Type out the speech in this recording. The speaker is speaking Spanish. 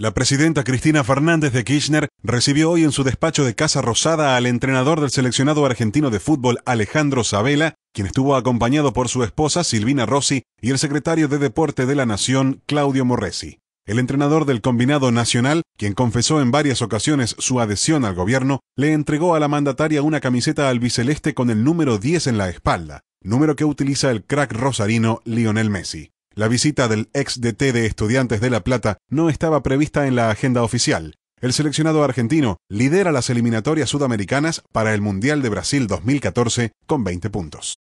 La presidenta Cristina Fernández de Kirchner recibió hoy en su despacho de Casa Rosada al entrenador del seleccionado argentino de fútbol Alejandro Sabela, quien estuvo acompañado por su esposa Silvina Rossi y el secretario de Deporte de la Nación Claudio Morresi. El entrenador del combinado nacional, quien confesó en varias ocasiones su adhesión al gobierno, le entregó a la mandataria una camiseta albiceleste con el número 10 en la espalda, número que utiliza el crack rosarino Lionel Messi. La visita del ex DT de Estudiantes de La Plata no estaba prevista en la agenda oficial. El seleccionado argentino lidera las eliminatorias sudamericanas para el Mundial de Brasil 2014 con 20 puntos.